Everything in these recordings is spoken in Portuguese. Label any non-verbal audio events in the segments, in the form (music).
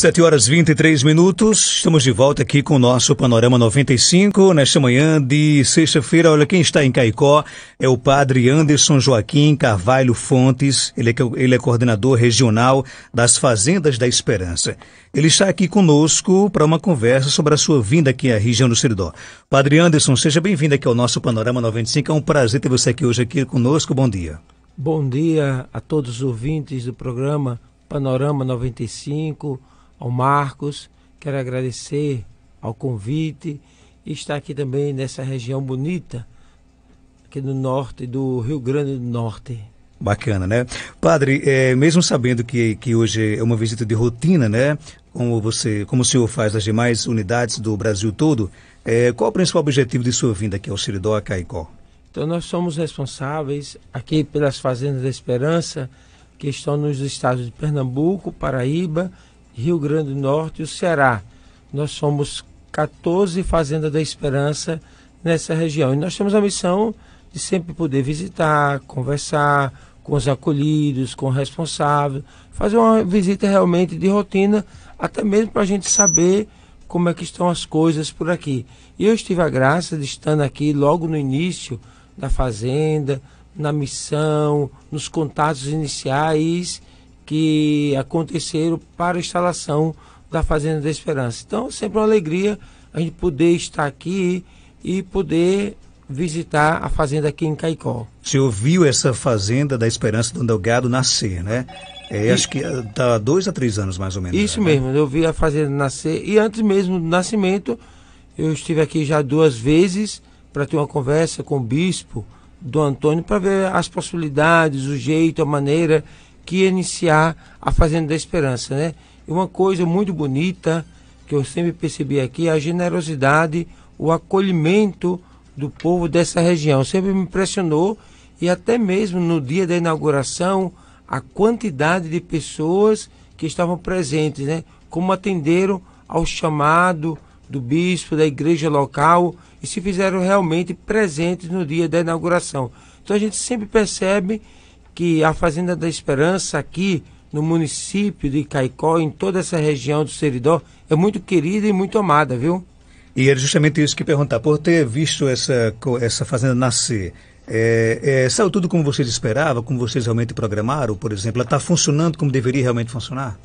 7 horas 23 minutos, estamos de volta aqui com o nosso Panorama 95. Nesta manhã de sexta-feira, olha, quem está em Caicó é o padre Anderson Joaquim Carvalho Fontes, ele é, é ele é coordenador regional das Fazendas da Esperança. Ele está aqui conosco para uma conversa sobre a sua vinda aqui à região do Seridó. Padre Anderson, seja bem-vindo aqui ao nosso Panorama 95. É um prazer ter você aqui hoje aqui conosco. Bom dia. Bom dia a todos os ouvintes do programa Panorama 95 ao Marcos, quero agradecer ao convite e estar aqui também nessa região bonita, aqui no norte do Rio Grande do Norte. Bacana, né? Padre, é, mesmo sabendo que, que hoje é uma visita de rotina, né? Como, você, como o senhor faz nas demais unidades do Brasil todo, é, qual o principal objetivo de sua vinda aqui ao Siridó, a Caicó? Então, nós somos responsáveis aqui pelas Fazendas da Esperança, que estão nos estados de Pernambuco, Paraíba Rio Grande do Norte e o Ceará. Nós somos 14 fazendas da Esperança nessa região. E nós temos a missão de sempre poder visitar, conversar com os acolhidos, com o responsável, fazer uma visita realmente de rotina, até mesmo para a gente saber como é que estão as coisas por aqui. E eu tive a graça de estar aqui logo no início da fazenda, na missão, nos contatos iniciais que aconteceram para a instalação da Fazenda da Esperança. Então, sempre uma alegria a gente poder estar aqui e poder visitar a fazenda aqui em Caicó. Você ouviu essa Fazenda da Esperança do Delgado nascer, né? É, acho que eh, tá há dois a três anos mais ou menos. Isso né? mesmo, eu vi a fazenda nascer e antes mesmo do nascimento eu estive aqui já duas vezes para ter uma conversa com o bispo do Antônio para ver as possibilidades, o jeito, a maneira que ia iniciar a Fazenda da Esperança, né? E uma coisa muito bonita que eu sempre percebi aqui é a generosidade, o acolhimento do povo dessa região. Sempre me impressionou e até mesmo no dia da inauguração, a quantidade de pessoas que estavam presentes, né? Como atenderam ao chamado do bispo, da igreja local e se fizeram realmente presentes no dia da inauguração. Então a gente sempre percebe que a Fazenda da Esperança aqui no município de Caicó, em toda essa região do Seridó, é muito querida e muito amada, viu? E era justamente isso que perguntar. Por ter visto essa, essa fazenda nascer, é, é, saiu tudo como vocês esperavam, como vocês realmente programaram, por exemplo? Ela está funcionando como deveria realmente funcionar?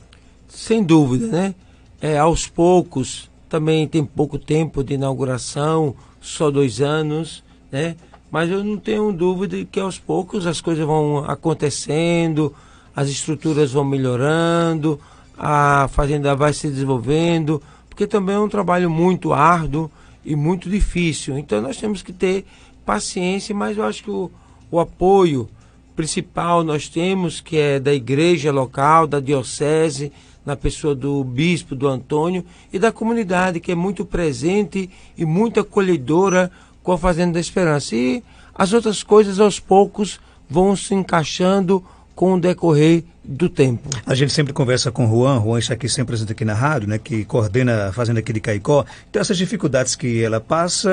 Sem dúvida, né? É, aos poucos, também tem pouco tempo de inauguração, só dois anos, né? Mas eu não tenho dúvida que aos poucos as coisas vão acontecendo, as estruturas vão melhorando, a fazenda vai se desenvolvendo, porque também é um trabalho muito árduo e muito difícil. Então nós temos que ter paciência, mas eu acho que o, o apoio principal nós temos, que é da igreja local, da diocese, na pessoa do bispo, do Antônio, e da comunidade, que é muito presente e muito acolhedora com a Fazenda da Esperança. E as outras coisas, aos poucos, vão se encaixando com o decorrer do tempo. A gente sempre conversa com o Juan, Juan está aqui sempre presente aqui na rádio, né, que coordena a Fazenda aqui de Caicó. Então essas dificuldades que ela passa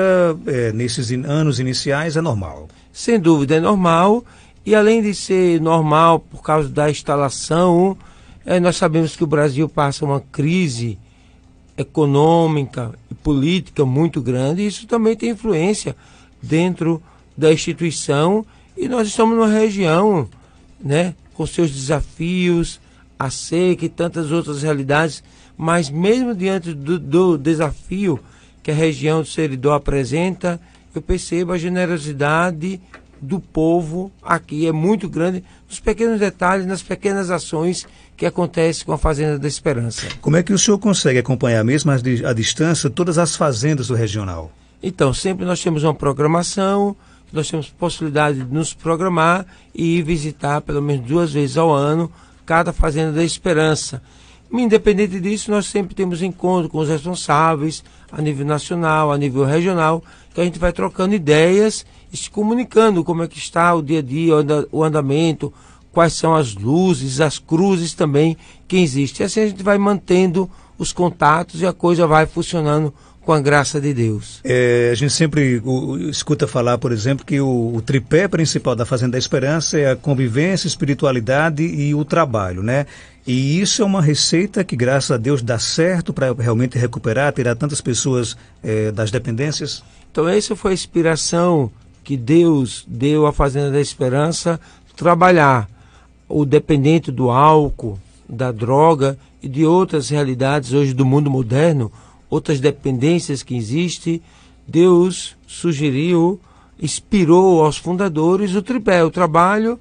é, nesses in anos iniciais é normal? Sem dúvida, é normal. E além de ser normal por causa da instalação, é, nós sabemos que o Brasil passa uma crise econômica, política muito grande, isso também tem influência dentro da instituição e nós estamos numa região, né, com seus desafios, a seca e tantas outras realidades, mas mesmo diante do, do desafio que a região do Seridó apresenta, eu percebo a generosidade do povo aqui é muito grande, nos pequenos detalhes, nas pequenas ações que acontecem com a Fazenda da Esperança. Como é que o senhor consegue acompanhar mesmo à distância todas as fazendas do regional? Então, sempre nós temos uma programação, nós temos possibilidade de nos programar e visitar pelo menos duas vezes ao ano cada Fazenda da Esperança. Independente disso, nós sempre temos encontro com os responsáveis a nível nacional, a nível regional, que a gente vai trocando ideias se comunicando como é que está o dia a dia, o andamento, quais são as luzes, as cruzes também que existem. E assim a gente vai mantendo os contatos e a coisa vai funcionando com a graça de Deus. É, a gente sempre o, escuta falar, por exemplo, que o, o, tripé principal da Fazenda da Esperança é a convivência, espiritualidade e o trabalho, né? E isso é uma receita que, graças a Deus, dá certo para realmente recuperar, tirar tantas pessoas é, das dependências? Então, essa foi a inspiração que Deus deu à Fazenda da Esperança trabalhar o dependente do álcool, da droga e de outras realidades hoje do mundo moderno, outras dependências que existem, Deus sugeriu, inspirou aos fundadores o tripé, o trabalho,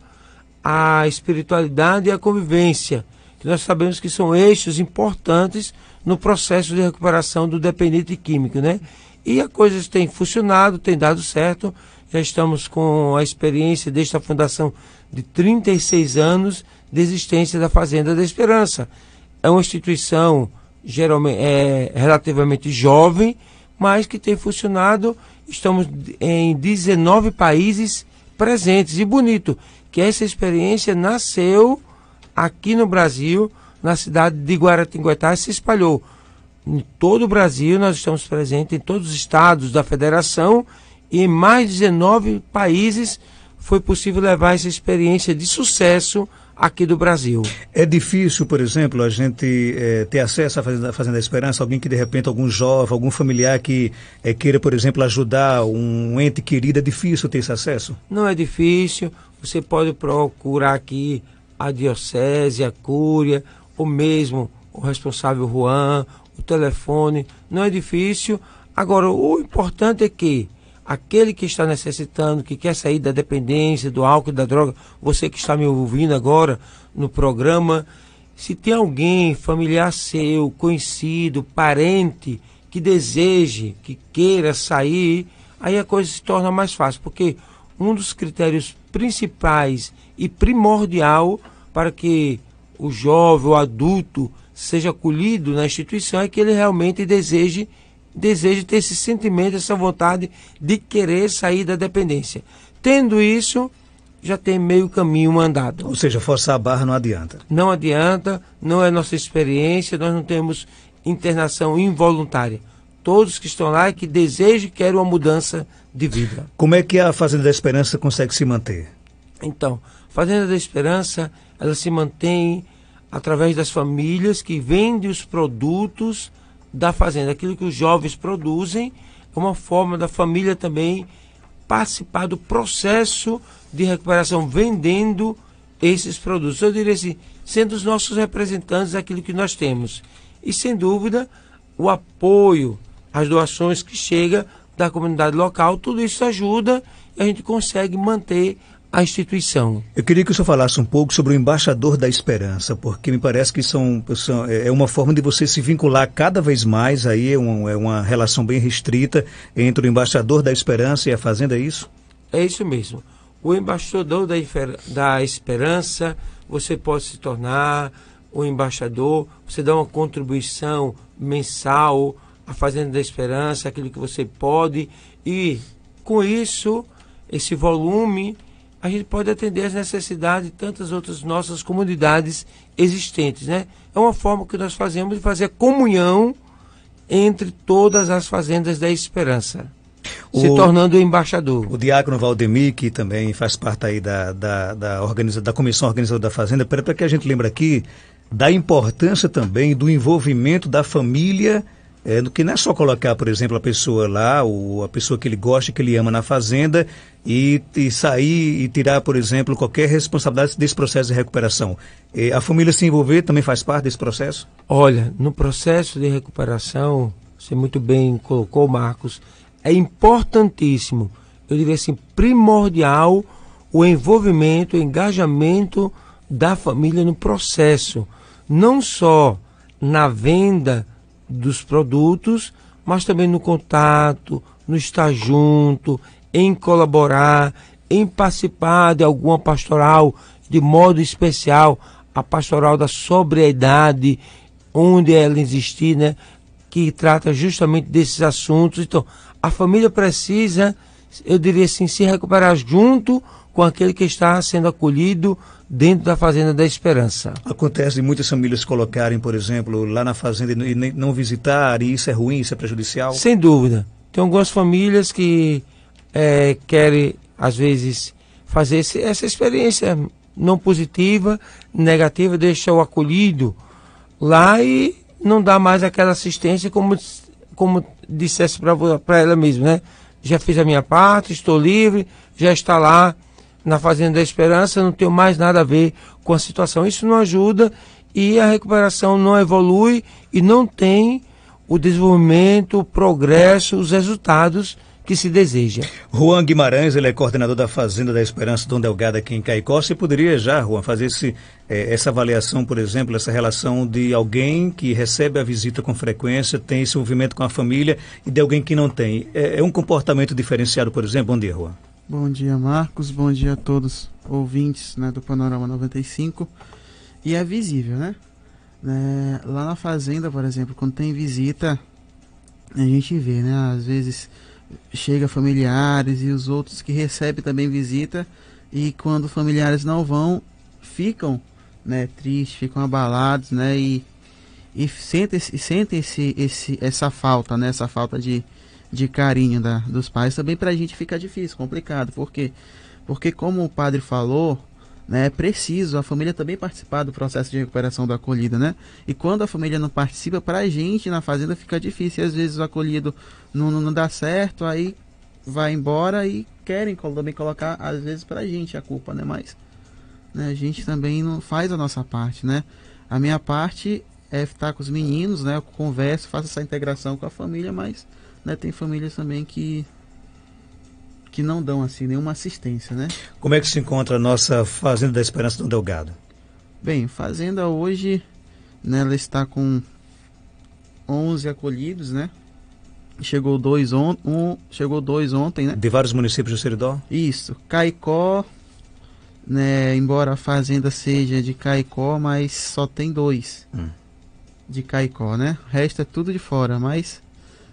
a espiritualidade e a convivência, que nós sabemos que são eixos importantes no processo de recuperação do dependente químico, né? E as coisas têm funcionado, têm dado certo já estamos com a experiência desta fundação de 36 anos de existência da Fazenda da Esperança. É uma instituição geralmente, é, relativamente jovem, mas que tem funcionado. Estamos em 19 países presentes. E bonito que essa experiência nasceu aqui no Brasil, na cidade de Guaratinguetá, se espalhou em todo o Brasil. Nós estamos presentes em todos os estados da federação e em mais 19 países foi possível levar essa experiência de sucesso aqui do Brasil. É difícil, por exemplo, a gente é, ter acesso à Fazenda, Fazenda Esperança, alguém que de repente, algum jovem, algum familiar que é, queira, por exemplo, ajudar um ente querido, é difícil ter esse acesso? Não é difícil, você pode procurar aqui a diocese, a cúria, ou mesmo o responsável Juan, o telefone, não é difícil. Agora, o importante é que aquele que está necessitando, que quer sair da dependência, do álcool e da droga, você que está me ouvindo agora no programa, se tem alguém familiar seu, conhecido, parente, que deseje, que queira sair, aí a coisa se torna mais fácil, porque um dos critérios principais e primordial para que o jovem, o adulto, seja acolhido na instituição é que ele realmente deseje desejo, ter esse sentimento, essa vontade de querer sair da dependência. Tendo isso, já tem meio caminho andado. Ou seja, forçar a barra não adianta. Não adianta, não é nossa experiência, nós não temos internação involuntária. Todos que estão lá que desejam e querem uma mudança de vida. Como é que a Fazenda da Esperança consegue se manter? Então, a Fazenda da Esperança, ela se mantém através das famílias que vendem os produtos da fazenda. Aquilo que os jovens produzem é uma forma da família também participar do processo de recuperação, vendendo esses produtos. Eu diria assim, sendo os nossos representantes aquilo que nós temos. E sem dúvida, o apoio, as doações que chega da comunidade local, tudo isso ajuda e a gente consegue manter a instituição. Eu queria que o senhor falasse um pouco sobre o embaixador da esperança, porque me parece que são, são é, é uma forma de você se vincular cada vez mais, aí é uma, é uma relação bem restrita entre o embaixador da esperança e a fazenda, é isso? É isso mesmo. O embaixador da, da esperança, você pode se tornar o embaixador, você dá uma contribuição mensal à Fazenda da Esperança, aquilo que você pode, e com isso, esse volume a gente pode atender as necessidades de tantas outras nossas comunidades existentes, né? É uma forma que nós fazemos de fazer comunhão entre todas as fazendas da esperança. O, se tornando embaixador. O Diácono Valdemir, que também faz parte aí da, da, da, organiza, da Comissão Organizadora da Fazenda, para que a gente lembre aqui da importância também do envolvimento da família é, do que não é só colocar, por exemplo, a pessoa lá, ou a pessoa que ele gosta, que ele ama na fazenda, e, e, sair e tirar, por exemplo, qualquer responsabilidade desse processo de recuperação. E a família se envolver também faz parte desse processo? Olha, no processo de recuperação, você muito bem colocou, Marcos, é importantíssimo, eu diria assim, primordial o envolvimento, o engajamento da família no processo, não só na venda dos produtos, mas também no contato, no estar junto, em colaborar, em participar de alguma pastoral, de modo especial, a pastoral da sobriedade, onde ela existir, né? Que trata justamente desses assuntos. Então, a família precisa, eu diria assim, se recuperar junto com aquele que está sendo acolhido dentro da Fazenda da Esperança. Acontece de muitas famílias colocarem, por exemplo, lá na fazenda e não visitar, e isso é ruim, isso é prejudicial? Sem dúvida. Tem algumas famílias que é, querem, às vezes, fazer esse, essa experiência não positiva, negativa, deixa o acolhido lá e não dá mais aquela assistência como, como dissesse para ela mesma, né? Já fiz a minha parte, estou livre, já está lá na Fazenda da Esperança, não tenho mais nada a ver com a situação. Isso não ajuda e a recuperação não evolui e não tem o desenvolvimento, o progresso, os resultados que se deseja. Juan Guimarães, ele é coordenador da Fazenda da Esperança, Dom Delgado, aqui em Caicó. Você poderia já, Juan, fazer esse, eh, essa avaliação, por exemplo, essa relação de alguém que recebe a visita com frequência, tem esse movimento com a família, e de alguém que não tem. É, é um comportamento diferenciado, por exemplo? Bom dia, Juan. Bom dia, Marcos. Bom dia a todos ouvintes né, do Panorama 95. E é visível, né? É, lá na fazenda, por exemplo, quando tem visita, a gente vê, né? Às vezes chega familiares e os outros que recebe também visita e quando familiares não vão ficam né tristes ficam abalados né e e sentem sente esse, esse essa falta né essa falta de, de carinho da, dos pais também para a gente fica difícil complicado porque porque como o padre falou né, é preciso a família também participar do processo de recuperação do acolhido, né? E quando a família não participa, para a gente na fazenda fica difícil. E às vezes o acolhido não, não, não, dá certo, aí vai embora e querem também colocar, às vezes, para a gente a culpa, né? Mas né, a gente também não faz a nossa parte, né? A minha parte é estar com os meninos, né? Eu converso, faço essa integração com a família, mas né, tem famílias também que que não dão assim nenhuma assistência, né? Como é que se encontra a nossa fazenda da Esperança do Delgado? Bem, fazenda hoje, né, ela está com 11 acolhidos, né? Chegou dois, on um, chegou dois ontem, né? De vários municípios do Seridó? Isso. Caicó, né, embora a fazenda seja de Caicó, mas só tem dois hum. de Caicó, né? Resta é tudo de fora, mas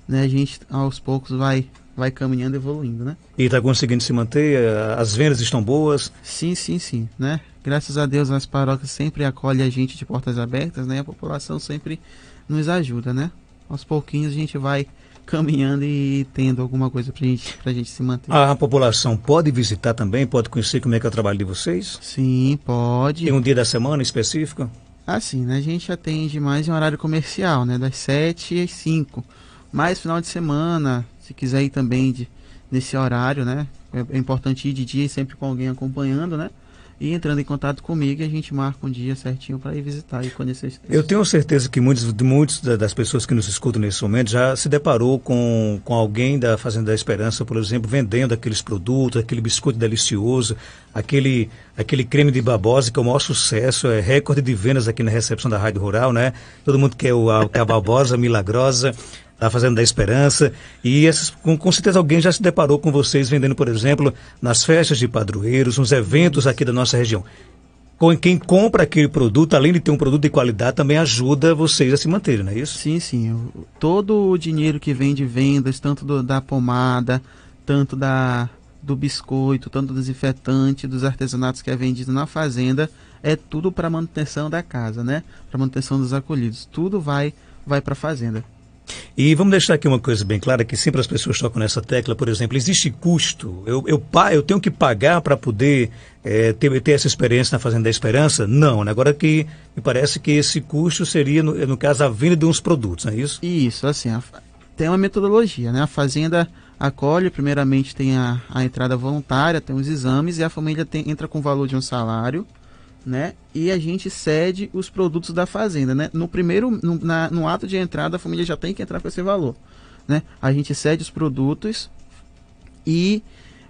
né, a gente aos poucos vai vai caminhando, evoluindo, né? E está conseguindo se manter? Eh, as vendas estão boas? Sim, sim, sim, né? Graças a Deus as paróquias sempre acolhem a gente de portas abertas, né? A população sempre nos ajuda, né? Aos pouquinhos a gente vai caminhando e tendo alguma coisa para gente, a gente se manter. A população pode visitar também? Pode conhecer como é que é o trabalho de vocês? Sim, pode. Tem um dia da semana específico? Assim, né? A gente atende mais em horário comercial, né? Das 7 às 5. Mais final de semana, se quiser ir também de, nesse horário, né? É, é importante ir de dia e sempre com alguém acompanhando, né? E entrando em contato comigo, a gente marca um dia certinho para ir visitar e conhecer esse Eu tenho certeza que muitos, muitos das pessoas que nos escutam nesse momento já se deparou com, com alguém da Fazenda da Esperança, por exemplo, vendendo aqueles produtos, aquele biscoito delicioso, aquele, aquele creme de babosa que é o maior sucesso, é recorde de vendas aqui na recepção da Rádio Rural, né? Todo mundo quer o, a, a babosa milagrosa da tá Fazenda da Esperança. E com, com, certeza alguém já se deparou com vocês vendendo, por exemplo, nas festas de padroeiros, nos eventos aqui da nossa região. Com quem compra aquele produto, além de ter um produto de qualidade, também ajuda vocês a se manterem, não é isso? Sim, sim. Todo o dinheiro que vem de vendas, tanto do, da pomada, tanto da, do biscoito, tanto do desinfetante, dos artesanatos que é vendido na fazenda, é tudo para manutenção da casa, né? Para manutenção dos acolhidos. Tudo vai vai para a fazenda. E vamos deixar aqui uma coisa bem clara, que sempre as pessoas tocam nessa tecla, por exemplo, existe custo. Eu, eu, eu tenho que pagar para poder é, ter, ter, essa experiência na Fazenda da Esperança? Não, né? Agora que me parece que esse custo seria, no, no caso, a venda de uns produtos, não é isso? Isso, assim, a, tem uma metodologia, né? A Fazenda acolhe, primeiramente tem a, a entrada voluntária, tem os exames e a família tem, entra com o valor de um salário né? E a gente cede os produtos da fazenda, né? No primeiro, no, na, no ato de entrada, a família já tem que entrar com esse valor, né? A gente cede os produtos e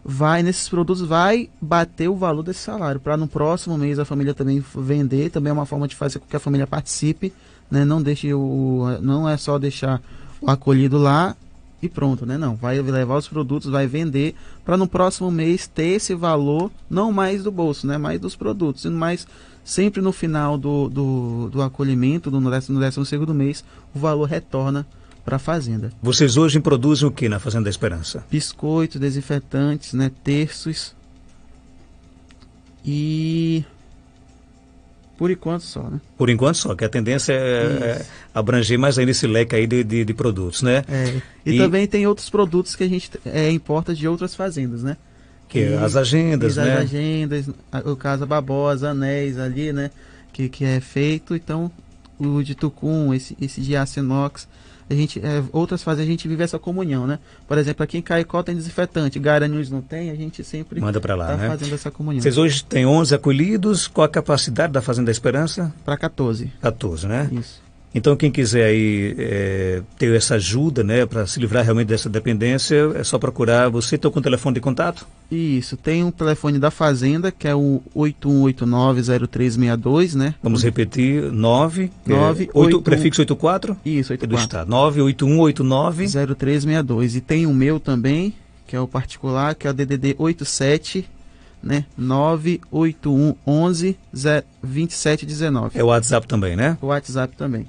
vai nesses produtos vai bater o valor desse salário para no próximo mês a família também vender também é uma forma de fazer com que a família participe né não deixe o não é só deixar o acolhido lá e pronto, né? Não, vai levar os produtos, vai vender para no próximo mês ter esse valor não mais do bolso, né? Mais dos produtos, mas sempre no final do, do, do acolhimento, do, no décimo segundo mês, o valor retorna para a fazenda. Vocês hoje produzem o que na Fazenda da Esperança? Biscoitos, desinfetantes, né? Terços e por enquanto só, né? Por enquanto só, que a tendência é, é abranger mais ainda esse leque aí de, de, de produtos, né? É. E, e, também tem outros produtos que a gente é, importa de outras fazendas, né? Que e, é as agendas, né? As agendas, o caso Babosa, anéis ali, né? Que, que é feito, então o de Tucum, esse, esse de aço inox. A gente, é, outras fases a gente vive essa comunhão, né? Por exemplo, aqui em Caicó tem desinfetante, Garanhuns não tem, a gente sempre manda para lá, tá né? fazendo essa comunhão. Vocês hoje têm 11 acolhidos, qual a capacidade da Fazenda da Esperança? Para 14. 14, né? Isso. Então, quem quiser aí é, ter essa ajuda, né, para se livrar realmente dessa dependência, é só procurar. Você está com o telefone de contato? Isso, tem o telefone da Fazenda, que é o 8189-0362, né? Vamos repetir, 9... 9 é, 8, 8, prefixo 84? Isso, 84. É do Estado, 981890362. E tem o meu também, que é o particular, que é o DDD 87 né? 981 11 2719. É o WhatsApp também, né? O WhatsApp também.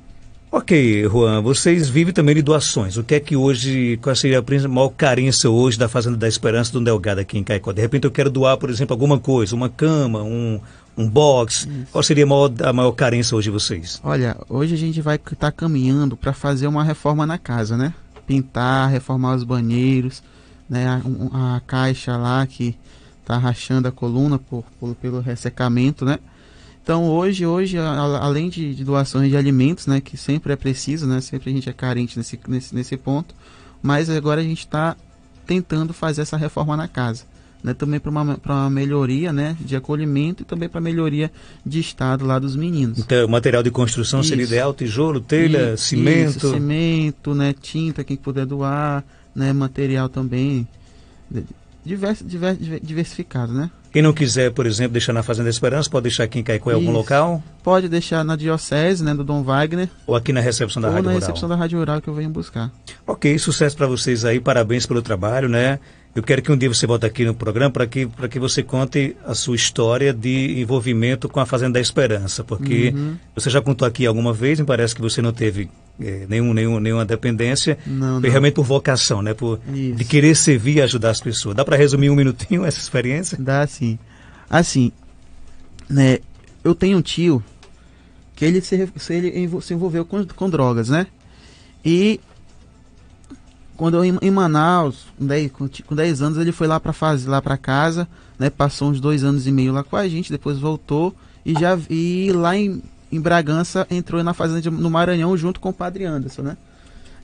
Ok, Juan, vocês vivem também de doações. O que é que hoje, qual seria a principal carência hoje da Fazenda da Esperança do Delgado aqui em Caicó? De repente eu quero doar, por exemplo, alguma coisa, uma cama, um, um box. Isso. Qual seria a maior, a maior, carência hoje de vocês? Olha, hoje a gente vai estar tá caminhando para fazer uma reforma na casa, né? Pintar, reformar os banheiros, né? A, a caixa lá que está rachando a coluna por, por, pelo ressecamento, né? Então hoje, hoje a, a, além de, de, doações de alimentos, né, que sempre é preciso, né, sempre a gente é carente nesse, nesse, nesse ponto, mas agora a gente está tentando fazer essa reforma na casa. Né, também para uma, uma melhoria né, de acolhimento e também para melhoria de estado lá dos meninos. Então, material de construção isso. seria ideal, tijolo, telha, isso, cimento. Isso, cimento, né, tinta, quem puder doar, né, material também divers, divers, diversificado, né? Quem não quiser, por exemplo, deixar na Fazenda Esperança, pode deixar aqui em Caicó em algum local? Pode deixar na Diocese, né, do Dom Wagner. Ou aqui na recepção da Rádio Rural. Ou na recepção da Rádio Rural que eu venho buscar. Ok, sucesso para vocês aí, parabéns pelo trabalho, né? Eu quero que um dia você volte aqui no programa para que, pra que você conte a sua história de envolvimento com a Fazenda da Esperança, porque uhum. você já contou aqui alguma vez, me parece que você não teve é, nenhum, nenhum, nenhuma dependência. Não, Foi realmente por vocação, né? Por, de querer servir e ajudar as pessoas. Dá para resumir um minutinho (laughs) essa experiência? Dá, sim. Assim, né, eu tenho um tio que ele se, ele se envolveu com, com drogas, né? E quando eu em Manaus, com 10, com 10 anos, ele foi lá para fazer lá para casa, né? Passou uns dois anos e meio lá com a gente, depois voltou e já e lá em em Bragança entrou na fazenda de, no Maranhão junto com o Padre Anderson, né?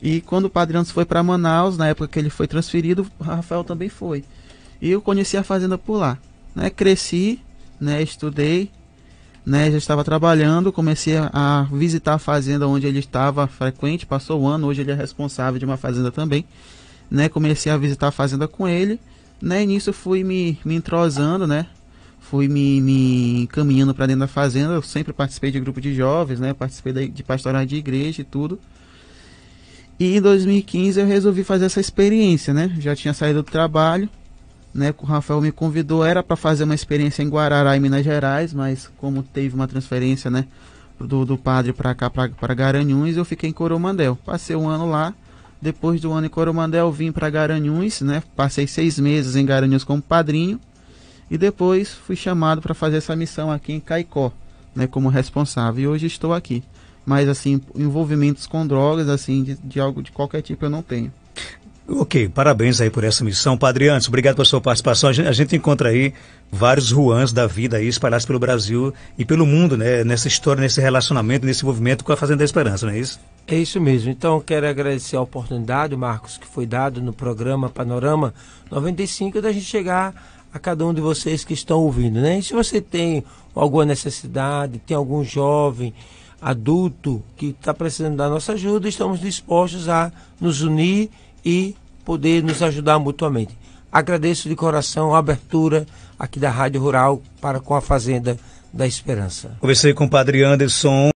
E quando o Padre Anderson foi para Manaus, na época que ele foi transferido, Rafael também foi. E eu conheci a fazenda por lá, né? Cresci, né? Estudei, né? Já estava trabalhando, comecei a visitar a fazenda onde ele estava frequente, passou um ano, hoje ele é responsável de uma fazenda também, né? Comecei a visitar a fazenda com ele, né? E nisso fui me, me entrosando, né? fui me, me caminhando para dentro da fazenda. Eu sempre participei de grupo de jovens, né? Participei de, de pastorais de igreja e tudo. E em 2015 eu resolvi fazer essa experiência, né? Já tinha saído do trabalho, né? O Rafael me convidou, era para fazer uma experiência em Guarará, em Minas Gerais, mas como teve uma transferência, né? Do, do padre para cá, para Garanhuns, eu fiquei em Coromandel. Passei um ano lá. Depois do ano em Coromandel, vim para Garanhuns, né? Passei seis meses em Garanhuns como padrinho e depois fui chamado para fazer essa missão aqui em Caicó, né, como responsável. E hoje estou aqui. Mas assim, envolvimentos com drogas, assim, de, de algo de qualquer tipo eu não tenho. Ok, parabéns aí por essa missão. Padre Antes, obrigado pela sua participação. A gente, a gente, encontra aí vários ruans da vida aí espalhados pelo Brasil e pelo mundo, né? Nessa história, nesse relacionamento, nesse movimento com a Fazenda da Esperança, não é isso? É isso mesmo. Então, quero agradecer a oportunidade, Marcos, que foi dado no programa Panorama 95, da gente chegar a cada um de vocês que estão ouvindo, né? E se você tem alguma necessidade, tem algum jovem, adulto que está precisando da nossa ajuda, estamos dispostos a nos unir e poder nos ajudar mutuamente. Agradeço de coração a abertura aqui da Rádio Rural para com a Fazenda da Esperança. Conversei com o Padre Anderson.